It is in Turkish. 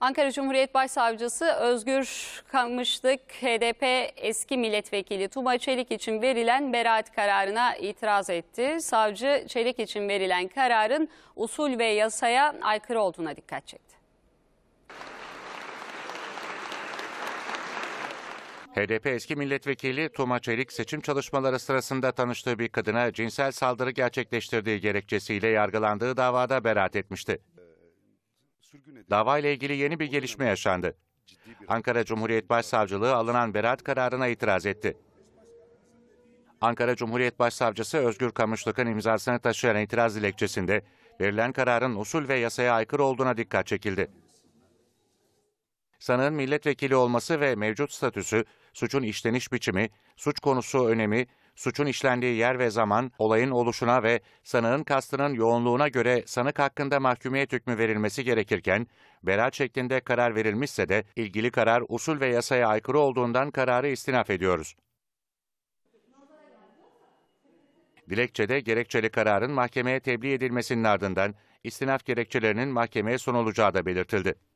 Ankara Cumhuriyet Başsavcısı Özgür Kamışlık, HDP eski milletvekili Tuba Çelik için verilen beraat kararına itiraz etti. Savcı Çelik için verilen kararın usul ve yasaya aykırı olduğuna dikkat çekti. HDP eski milletvekili Tuma Çelik seçim çalışmaları sırasında tanıştığı bir kadına cinsel saldırı gerçekleştirdiği gerekçesiyle yargılandığı davada beraat etmişti. Davayla ilgili yeni bir gelişme yaşandı. Ankara Cumhuriyet Başsavcılığı alınan beraat kararına itiraz etti. Ankara Cumhuriyet Başsavcısı Özgür Kamışlık'ın imzasını taşıyan itiraz dilekçesinde verilen kararın usul ve yasaya aykırı olduğuna dikkat çekildi. Sanığın milletvekili olması ve mevcut statüsü, suçun işleniş biçimi, suç konusu önemi, suçun işlendiği yer ve zaman, olayın oluşuna ve sanığın kastının yoğunluğuna göre sanık hakkında mahkumiyet hükmü verilmesi gerekirken, beraat şeklinde karar verilmişse de ilgili karar usul ve yasaya aykırı olduğundan kararı istinaf ediyoruz. Dilekçede gerekçeli kararın mahkemeye tebliğ edilmesinin ardından istinaf gerekçelerinin mahkemeye sunulacağı da belirtildi.